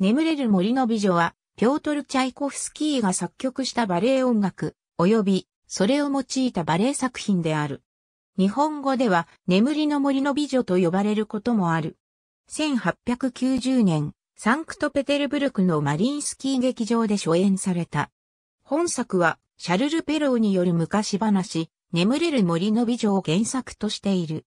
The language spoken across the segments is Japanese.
眠れる森の美女は、ピョートル・チャイコフスキーが作曲したバレエ音楽、及び、それを用いたバレエ作品である。日本語では、眠りの森の美女と呼ばれることもある。1890年、サンクトペテルブルクのマリンスキー劇場で初演された。本作は、シャルル・ペローによる昔話、眠れる森の美女を原作としている。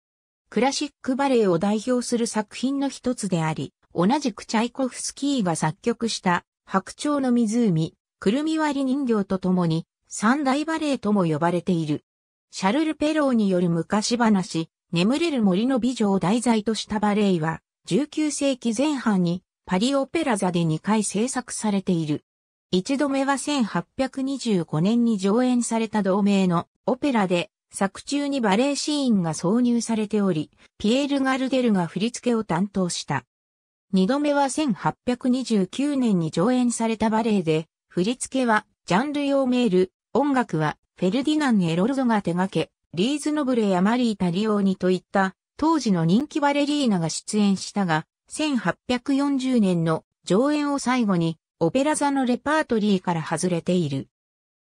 クラシックバレエを代表する作品の一つであり、同じくチャイコフスキーが作曲した白鳥の湖、くるみ割り人形とともに三大バレエとも呼ばれている。シャルル・ペローによる昔話、眠れる森の美女を題材としたバレエは、19世紀前半にパリオペラ座で2回制作されている。一度目は1825年に上演された同名のオペラで作中にバレーシーンが挿入されており、ピエール・ガルデルが振り付けを担当した。二度目は1829年に上演されたバレエで、振り付けはジャンル用メール、音楽はフェルディナン・エロルドが手掛け、リーズ・ノブレやマリー・タリオーニといった当時の人気バレリーナが出演したが、1840年の上演を最後にオペラ座のレパートリーから外れている。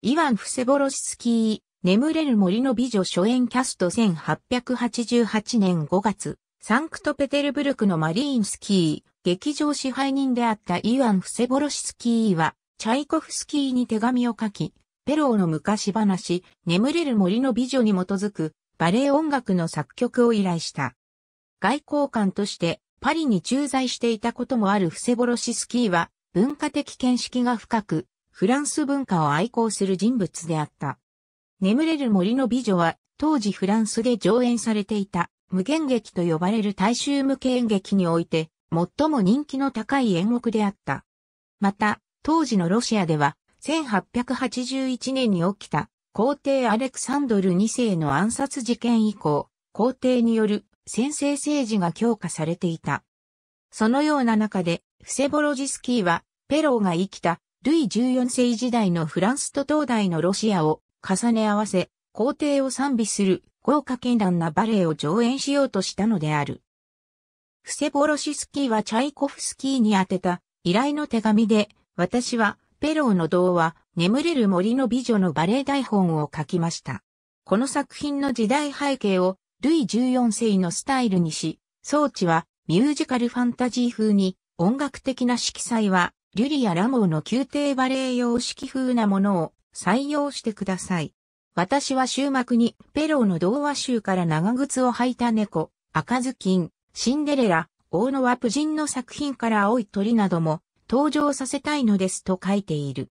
イワン・フセボロシスキー、眠れる森の美女初演キャスト1888年5月。サンクトペテルブルクのマリーンスキー、劇場支配人であったイワン・フセボロシスキーは、チャイコフスキーに手紙を書き、ペローの昔話、眠れる森の美女に基づく、バレエ音楽の作曲を依頼した。外交官として、パリに駐在していたこともあるフセボロシスキーは、文化的見識が深く、フランス文化を愛好する人物であった。眠れる森の美女は、当時フランスで上演されていた無限劇と呼ばれる大衆向け演劇において、最も人気の高い演目であった。また、当時のロシアでは、1881年に起きた皇帝アレクサンドル2世の暗殺事件以降、皇帝による先制政治が強化されていた。そのような中で、フセボロジスキーは、ペローが生きた、ルイ14世時代のフランスと東大のロシアを重ね合わせ、皇帝を賛美する豪華絢爛なバレエを上演しようとしたのである。フセボロシスキーはチャイコフスキーに宛てた依頼の手紙で、私はペローの童話、眠れる森の美女のバレエ台本を書きました。この作品の時代背景をルイ14世のスタイルにし、装置はミュージカルファンタジー風に、音楽的な色彩はリュリア・ラモーの宮廷バレエ様式風なものを採用してください。私は終幕に、ペローの童話集から長靴を履いた猫、赤ずきん、シンデレラ、大野はプ人の作品から青い鳥なども登場させたいのですと書いている。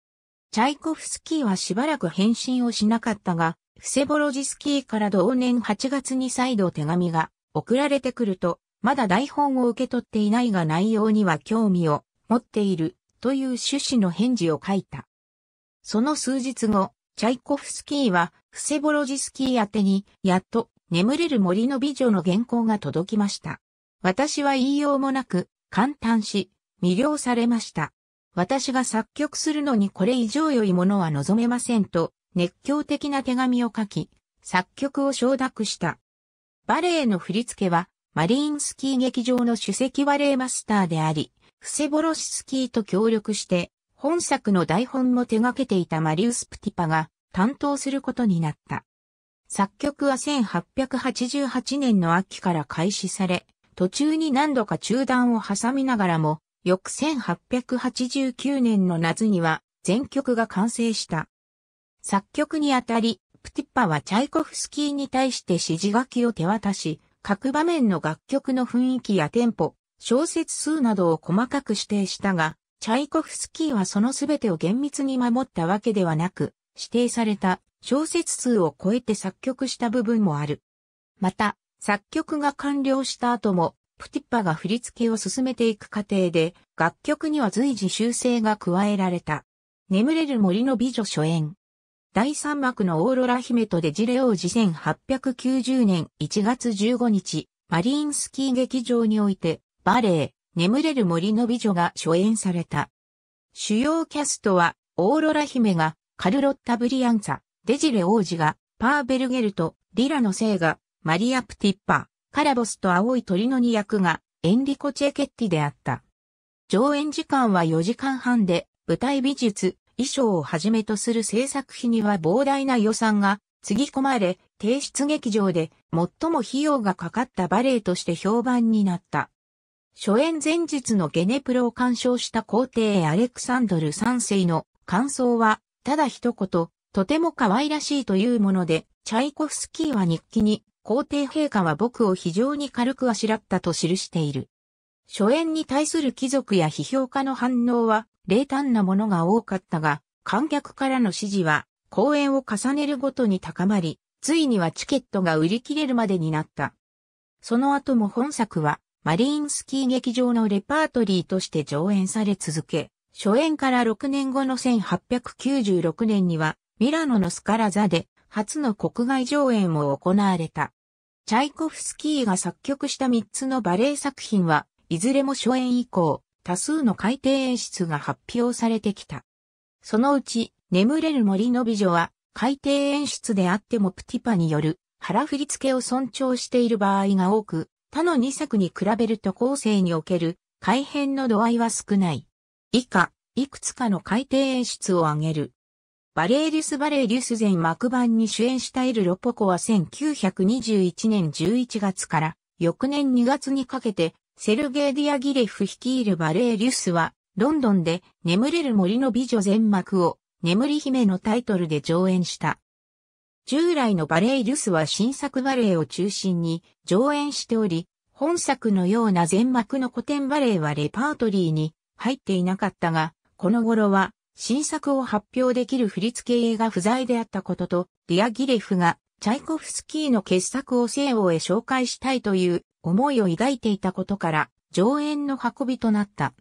チャイコフスキーはしばらく返信をしなかったが、フセボロジスキーから同年8月に再度手紙が送られてくると、まだ台本を受け取っていないが内容には興味を持っているという趣旨の返事を書いた。その数日後、チャイコフスキーは、フセボロジスキー宛てに、やっと、眠れる森の美女の原稿が届きました。私は言いようもなく、簡単し、魅了されました。私が作曲するのにこれ以上良いものは望めませんと、熱狂的な手紙を書き、作曲を承諾した。バレエの振り付けは、マリーンスキー劇場の首席バレエマスターであり、フセボロシスキーと協力して、本作の台本も手掛けていたマリウス・プティパが担当することになった。作曲は1888年の秋から開始され、途中に何度か中断を挟みながらも、翌1889年の夏には全曲が完成した。作曲にあたり、プティッパはチャイコフスキーに対して指示書きを手渡し、各場面の楽曲の雰囲気やテンポ、小説数などを細かく指定したが、チャイコフスキーはその全てを厳密に守ったわけではなく、指定された小説数を超えて作曲した部分もある。また、作曲が完了した後も、プティッパが振り付けを進めていく過程で、楽曲には随時修正が加えられた。眠れる森の美女初演。第3幕のオーロラ姫とデジレ王子1890年1月15日、マリーンスキー劇場において、バレエ、眠れる森の美女が初演された。主要キャストは、オーロラ姫が、カルロッタ・ブリアンツァ、デジレ王子が、パーベルゲルト、リラの聖が、マリア・プティッパ、カラボスと青い鳥の2役が、エンリコ・チェケッティであった。上演時間は4時間半で、舞台美術、衣装をはじめとする制作費には膨大な予算が、つぎ込まれ、提出劇場で、最も費用がかかったバレエとして評判になった。初演前日のゲネプロを鑑賞した皇帝アレクサンドル3世の感想は、ただ一言、とても可愛らしいというもので、チャイコフスキーは日記に、皇帝陛下は僕を非常に軽くあしらったと記している。初演に対する貴族や批評家の反応は、冷淡なものが多かったが、観客からの支持は、公演を重ねるごとに高まり、ついにはチケットが売り切れるまでになった。その後も本作は、マリーンスキー劇場のレパートリーとして上演され続け、初演から6年後の1896年には、ミラノのスカラ座で初の国外上演を行われた。チャイコフスキーが作曲した3つのバレエ作品は、いずれも初演以降、多数の改訂演出が発表されてきた。そのうち、眠れる森の美女は、改訂演出であってもプティパによる腹振り付けを尊重している場合が多く、他の2作に比べると後世における改変の度合いは少ない。以下、いくつかの改定演出を挙げる。バレーリュス・バレーリュス前幕版に主演したエル・ロポコは1921年11月から翌年2月にかけてセルゲー・ディアギレフ率いるバレーリュスはロンドンで眠れる森の美女全幕を眠り姫のタイトルで上演した。従来のバレエリュスは新作バレエを中心に上演しており、本作のような全幕の古典バレエはレパートリーに入っていなかったが、この頃は新作を発表できる振付映画不在であったことと、ディアギレフがチャイコフスキーの傑作を西欧へ紹介したいという思いを抱いていたことから、上演の運びとなった。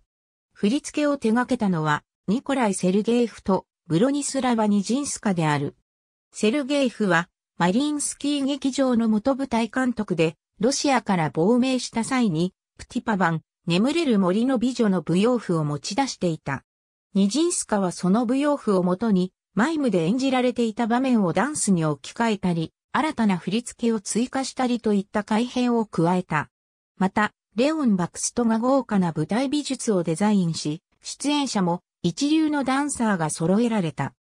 振り付けを手掛けたのは、ニコライ・セルゲーフとブロニスラバ・ニジンスカである。セルゲイフは、マリンスキー劇場の元舞台監督で、ロシアから亡命した際に、プティパ版、眠れる森の美女の舞踊譜を持ち出していた。ニジンスカはその舞踊譜をもとに、マイムで演じられていた場面をダンスに置き換えたり、新たな振り付けを追加したりといった改変を加えた。また、レオン・バクストが豪華な舞台美術をデザインし、出演者も一流のダンサーが揃えられた。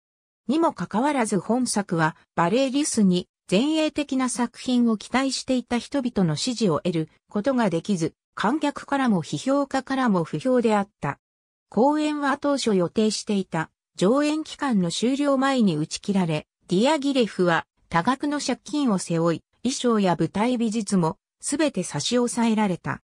にもかかわらず本作はバレエリスに前衛的な作品を期待していた人々の支持を得ることができず、観客からも批評家からも不評であった。公演は当初予定していた上演期間の終了前に打ち切られ、ディアギレフは多額の借金を背負い、衣装や舞台美術もすべて差し押さえられた。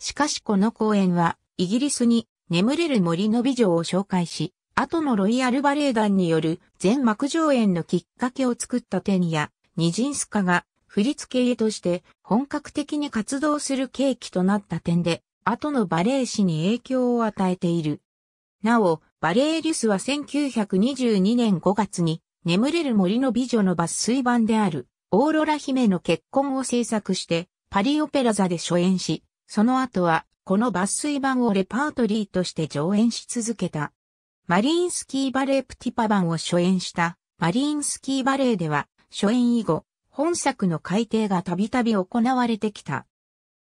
しかしこの公演はイギリスに眠れる森の美女を紹介し、後のロイヤルバレエ団による全幕上演のきっかけを作った点や、ニジンスカが振付家として本格的に活動する契機となった点で、後のバレエ史に影響を与えている。なお、バレエリュスは1922年5月に、眠れる森の美女の抜粋版である、オーロラ姫の結婚を制作して、パリオペラ座で初演し、その後は、この抜粋版をレパートリーとして上演し続けた。マリーンスキーバレープティパ版を初演したマリーンスキーバレーでは初演以後、本作の改訂がたびたび行われてきた。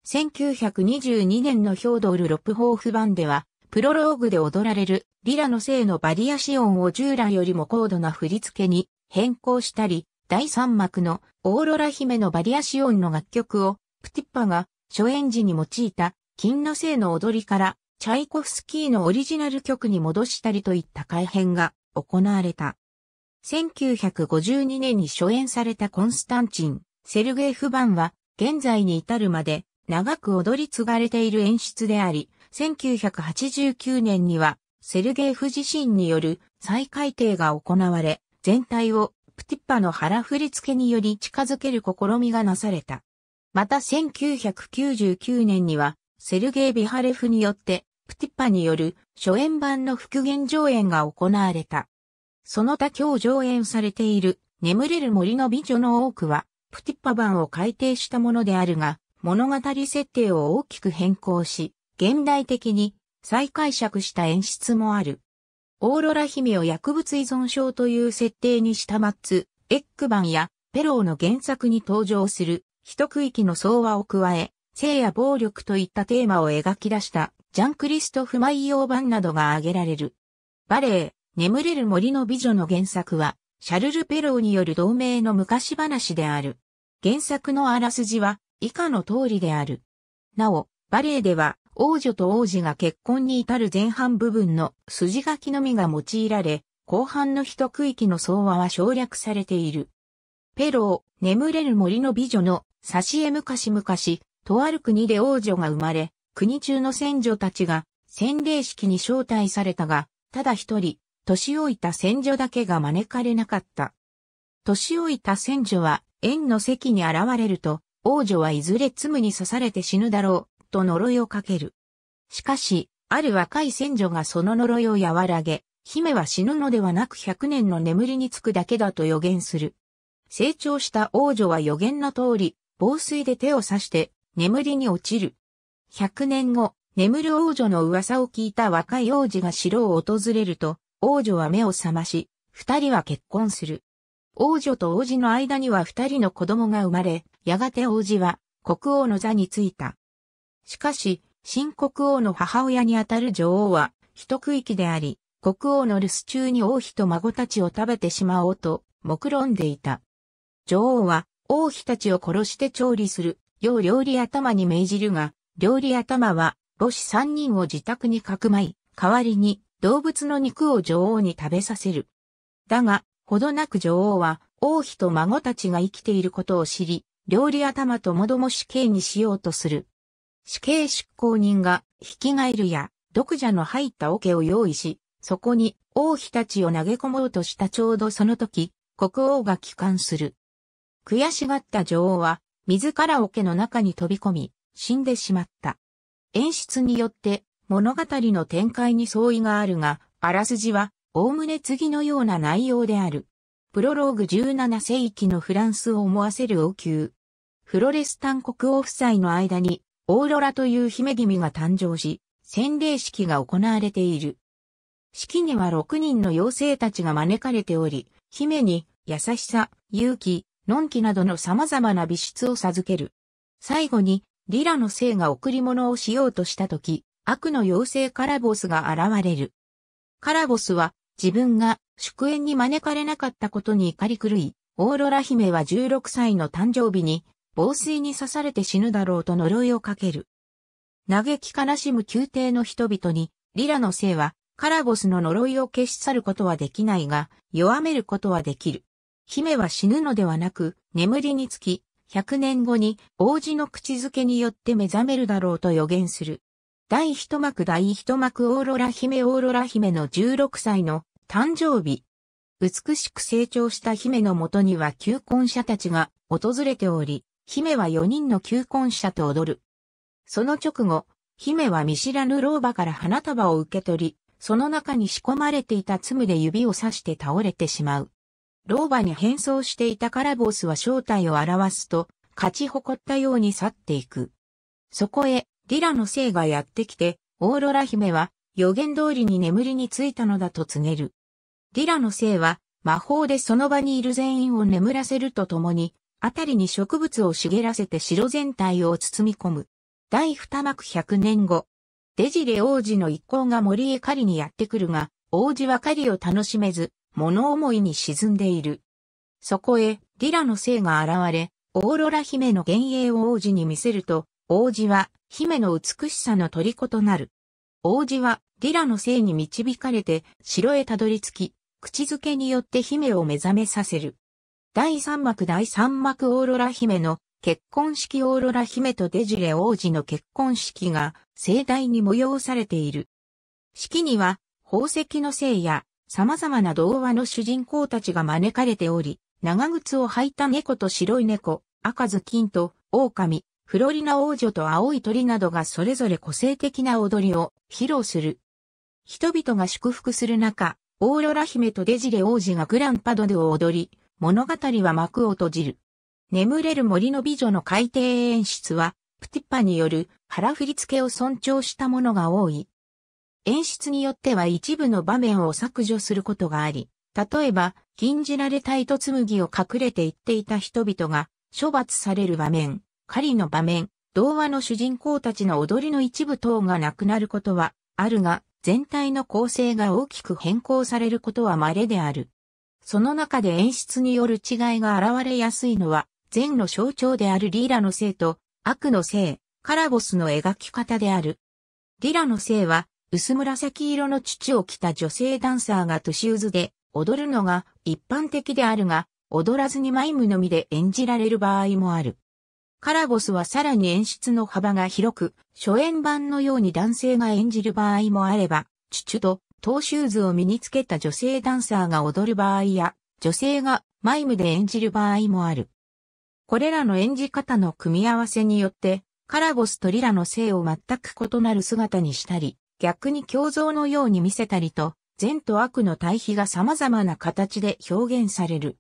1922年のヒョードール・ロプホーフ版では、プロローグで踊られるリラの性のバリアシオンを従来よりも高度な振り付けに変更したり、第3幕のオーロラ姫のバリアシオンの楽曲をプティッパが初演時に用いた金の性の踊りからチャイコフスキーのオリジナル曲に戻したりといった改編が行われた。1952年に初演されたコンスタンチン、セルゲイフ版は現在に至るまで長く踊り継がれている演出であり、1989年にはセルゲイフ自身による再改定が行われ、全体をプティッパの腹振り付けにより近づける試みがなされた。また1999年にはセルゲイ・ビハレフによってプティッパによる初演版の復元上演が行われた。その他今日上演されている眠れる森の美女の多くは、プティッパ版を改訂したものであるが、物語設定を大きく変更し、現代的に再解釈した演出もある。オーロラ姫を薬物依存症という設定にしたマッツ、エック版やペローの原作に登場する一区域の相和を加え、性や暴力といったテーマを描き出したジャンクリストフ・マイヨー版などが挙げられる。バレエ、眠れる森の美女の原作は、シャルル・ペローによる同名の昔話である。原作のあらすじは、以下の通りである。なお、バレエでは、王女と王子が結婚に至る前半部分の筋書きのみが用いられ、後半の一区域の相和は省略されている。ペロー、眠れる森の美女の、差し絵昔々、とある国で王女が生まれ、国中の先女たちが洗礼式に招待されたが、ただ一人、年老いた先女だけが招かれなかった。年老いた先女は、縁の席に現れると、王女はいずれ罪に刺されて死ぬだろう、と呪いをかける。しかし、ある若い先女がその呪いを和らげ、姫は死ぬのではなく百年の眠りにつくだけだと予言する。成長した王女は予言の通り、防水で手を刺して、眠りに落ちる。100年後、眠る王女の噂を聞いた若い王子が城を訪れると、王女は目を覚まし、二人は結婚する。王女と王子の間には二人の子供が生まれ、やがて王子は国王の座に着いた。しかし、新国王の母親にあたる女王は、一区域であり、国王の留守中に王妃と孫たちを食べてしまおうと、目論んでいた。女王は、王妃たちを殺して調理する、う料理頭に命じるが、料理頭は、母子三人を自宅にかくまい、代わりに動物の肉を女王に食べさせる。だが、ほどなく女王は、王妃と孫たちが生きていることを知り、料理頭ともども死刑にしようとする。死刑執行人が、引きガエルや、毒蛇の入った桶を用意し、そこに王妃たちを投げ込もうとしたちょうどその時、国王が帰還する。悔しがった女王は、自ら桶の中に飛び込み、死んでしまった。演出によって物語の展開に相違があるが、あらすじは、おおむね次のような内容である。プロローグ17世紀のフランスを思わせる王宮。フロレスタン国王夫妻の間に、オーロラという姫君が誕生し、洗礼式が行われている。式には6人の妖精たちが招かれており、姫に優しさ、勇気、のんきなどの様々な美質を授ける。最後に、リラの生が贈り物をしようとしたとき、悪の妖精カラボスが現れる。カラボスは自分が祝宴に招かれなかったことに怒り狂い、オーロラ姫は16歳の誕生日に防水に刺されて死ぬだろうと呪いをかける。嘆き悲しむ宮廷の人々に、リラの生はカラボスの呪いを消し去ることはできないが、弱めることはできる。姫は死ぬのではなく、眠りにつき、100年後に王子の口づけによって目覚めるだろうと予言する。第一幕第一幕オーロラ姫オーロラ姫の16歳の誕生日。美しく成長した姫のもとには求婚者たちが訪れており、姫は4人の求婚者と踊る。その直後、姫は見知らぬ老婆から花束を受け取り、その中に仕込まれていた粒で指を刺して倒れてしまう。老婆に変装していたカラボスは正体を表すと、勝ち誇ったように去っていく。そこへ、ディラの生がやってきて、オーロラ姫は予言通りに眠りについたのだと告げる。ディラの生は魔法でその場にいる全員を眠らせるとともに、あたりに植物を茂らせて城全体を包み込む。第二幕百年後、デジレ王子の一行が森へ狩りにやってくるが、王子は狩りを楽しめず、物思いに沈んでいる。そこへ、ディラの生が現れ、オーロラ姫の幻影を王子に見せると、王子は姫の美しさの虜となる。王子はディラの生に導かれて城へたどり着き、口づけによって姫を目覚めさせる。第三幕第三幕オーロラ姫の結婚式オーロラ姫とデジレ王子の結婚式が盛大に催されている。式には宝石の生や様々な童話の主人公たちが招かれており、長靴を履いた猫と白い猫、赤ずきんと、狼、フロリナ王女と青い鳥などがそれぞれ個性的な踊りを披露する。人々が祝福する中、オーロラ姫とデジレ王子がグランパドでを踊り、物語は幕を閉じる。眠れる森の美女の海底演出は、プティッパによる腹振り付けを尊重したものが多い。演出によっては一部の場面を削除することがあり、例えば、禁じられた糸紡ぎを隠れて行っていた人々が処罰される場面、狩りの場面、童話の主人公たちの踊りの一部等がなくなることはあるが、全体の構成が大きく変更されることは稀である。その中で演出による違いが現れやすいのは、善の象徴であるリーラの性と悪の性、カラボスの描き方である。リラの性は薄紫色の乳を着た女性ダンサーがトゥシューズで踊るのが一般的であるが、踊らずにマイムのみで演じられる場合もある。カラゴスはさらに演出の幅が広く、初演版のように男性が演じる場合もあれば、チュチュとトーシューズを身につけた女性ダンサーが踊る場合や、女性がマイムで演じる場合もある。これらの演じ方の組み合わせによって、カラゴスとリラの性を全く異なる姿にしたり、逆に胸像のように見せたりと、善と悪の対比が様々な形で表現される。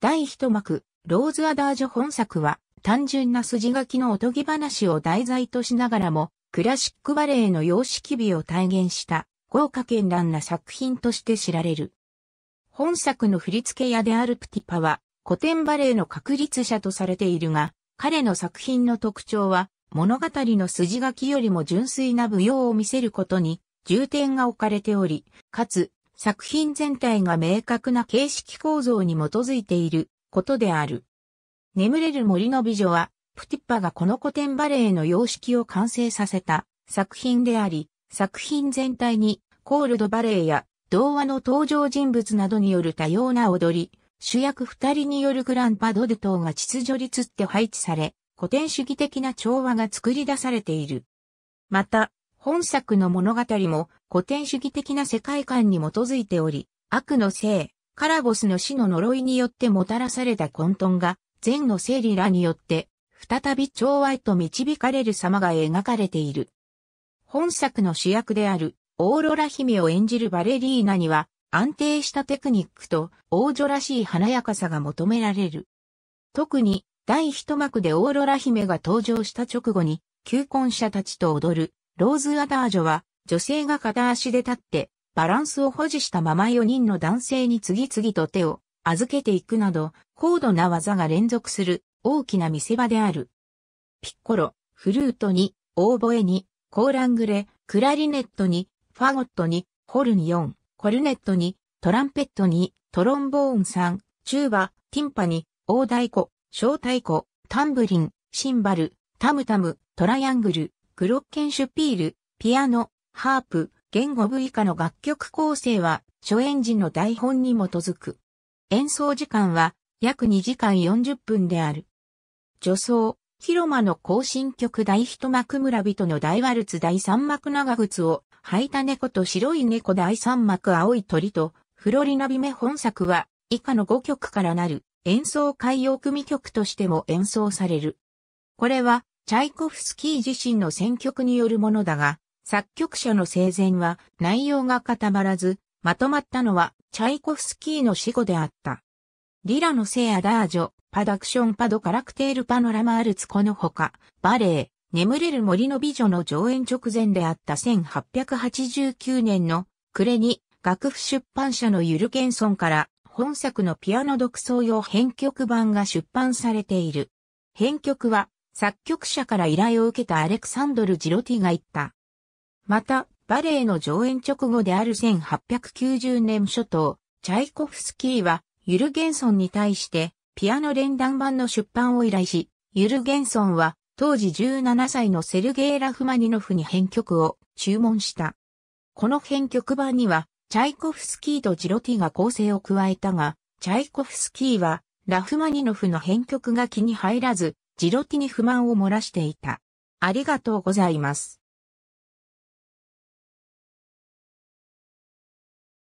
第一幕、ローズ・アダージョ本作は、単純な筋書きのおとぎ話を題材としながらも、クラシックバレエの様式美を体現した豪華絢爛な作品として知られる。本作の振付屋であるプティパは古典バレエの確立者とされているが、彼の作品の特徴は物語の筋書きよりも純粋な舞踊を見せることに重点が置かれており、かつ作品全体が明確な形式構造に基づいていることである。眠れる森の美女は、プティッパがこの古典バレエの様式を完成させた作品であり、作品全体にコールドバレエや童話の登場人物などによる多様な踊り、主役二人によるグランパドルトが秩序立って配置され、古典主義的な調和が作り出されている。また、本作の物語も古典主義的な世界観に基づいており、悪の性、カラボスの死の呪いによってもたらされた混沌が、善の生理らによって、再び調和へと導かれる様が描かれている。本作の主役である、オーロラ姫を演じるバレリーナには、安定したテクニックと王女らしい華やかさが求められる。特に、第一幕でオーロラ姫が登場した直後に、求婚者たちと踊る、ローズアダージョは、女性が片足で立って、バランスを保持したまま4人の男性に次々と手を預けていくなど、高度な技が連続する大きな見せ場である。ピッコロ、フルートに、オーボエに、コーラングレ、クラリネットに、ファゴットに、ホルニオン、コルネットに、トランペットに、トロンボーン3、チューバ、ティンパに、大太鼓、小太鼓、タンブリン、シンバル、タムタム、トライアングル、グロッケンシュピール、ピアノ、ハープ、言語部以下の楽曲構成は、初演時の台本に基づく。演奏時間は、約2時間40分である。女装、広間の行進曲大一幕村人の大ワルツ第三幕長靴を、履いた猫と白い猫第三幕青い鳥と、フロリナビメ本作は、以下の5曲からなる。演奏会用組曲としても演奏される。これは、チャイコフスキー自身の選曲によるものだが、作曲者の生前は内容が固まらず、まとまったのはチャイコフスキーの死後であった。リラの聖アダージョ、パダクションパドカラクテールパノラマアルツこのほか、バレエ、眠れる森の美女の上演直前であった1889年の暮れに、楽譜出版社のユルケンソンから本作のピアノ独奏用編曲版が出版されている。編曲は作曲者から依頼を受けたアレクサンドル・ジロティが言った。また、バレエの上演直後である1890年初頭、チャイコフスキーはユルゲンソンに対してピアノ連弾版の出版を依頼し、ユルゲンソンは当時17歳のセルゲイ・ラフマニノフに編曲を注文した。この編曲版にはチャイコフスキーとジロティが構成を加えたが、チャイコフスキーは、ラフマニノフの編曲が気に入らず、ジロティに不満を漏らしていた。ありがとうございます。